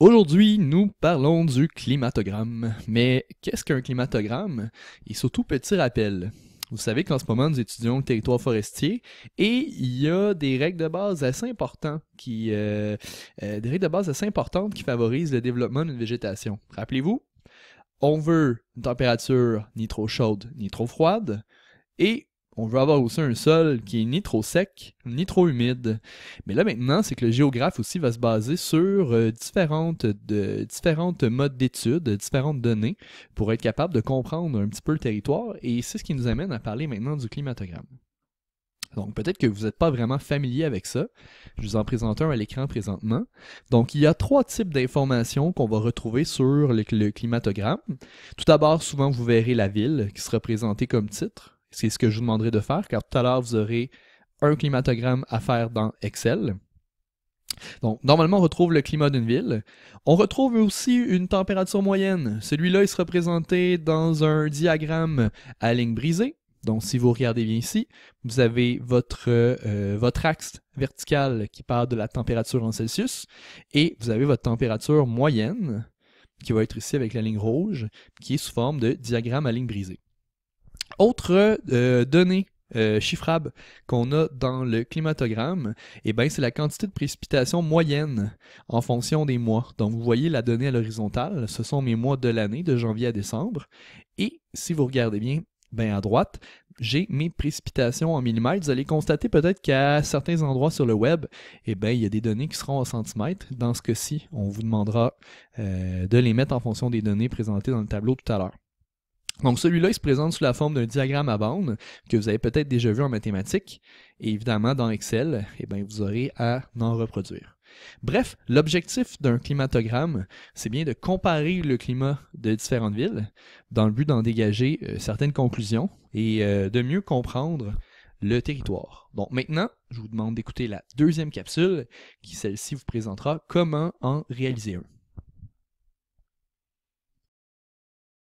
Aujourd'hui, nous parlons du climatogramme. Mais qu'est-ce qu'un climatogramme? Et surtout, petit rappel. Vous savez qu'en ce moment, nous étudions le territoire forestier et il y a des règles de base assez importantes qui, euh, euh, des règles de base assez importantes qui favorisent le développement d'une végétation. Rappelez-vous, on veut une température ni trop chaude ni trop froide et on veut avoir aussi un sol qui est ni trop sec, ni trop humide. Mais là maintenant, c'est que le géographe aussi va se baser sur euh, différentes, différentes modes d'études, différentes données, pour être capable de comprendre un petit peu le territoire. Et c'est ce qui nous amène à parler maintenant du climatogramme. Donc peut-être que vous n'êtes pas vraiment familier avec ça. Je vous en présente un à l'écran présentement. Donc il y a trois types d'informations qu'on va retrouver sur le climatogramme. Tout d'abord, souvent vous verrez la ville qui sera présentée comme titre. C'est ce que je vous demanderai de faire, car tout à l'heure, vous aurez un climatogramme à faire dans Excel. Donc, normalement, on retrouve le climat d'une ville. On retrouve aussi une température moyenne. Celui-là, il se représenté dans un diagramme à ligne brisée. Donc, si vous regardez bien ici, vous avez votre, euh, votre axe vertical qui parle de la température en Celsius et vous avez votre température moyenne qui va être ici avec la ligne rouge, qui est sous forme de diagramme à ligne brisée. Autre euh, donnée euh, chiffrable qu'on a dans le climatogramme, eh ben, c'est la quantité de précipitations moyenne en fonction des mois. Donc, vous voyez la donnée à l'horizontale, ce sont mes mois de l'année, de janvier à décembre. Et si vous regardez bien, ben à droite, j'ai mes précipitations en millimètres. Vous allez constater peut-être qu'à certains endroits sur le web, eh ben, il y a des données qui seront en centimètres. Dans ce cas-ci, on vous demandera euh, de les mettre en fonction des données présentées dans le tableau tout à l'heure. Donc celui-là, il se présente sous la forme d'un diagramme à bande que vous avez peut-être déjà vu en mathématiques. Et évidemment, dans Excel, et eh bien, vous aurez à en reproduire. Bref, l'objectif d'un climatogramme, c'est bien de comparer le climat de différentes villes dans le but d'en dégager euh, certaines conclusions et euh, de mieux comprendre le territoire. Donc maintenant, je vous demande d'écouter la deuxième capsule qui, celle-ci, vous présentera comment en réaliser un.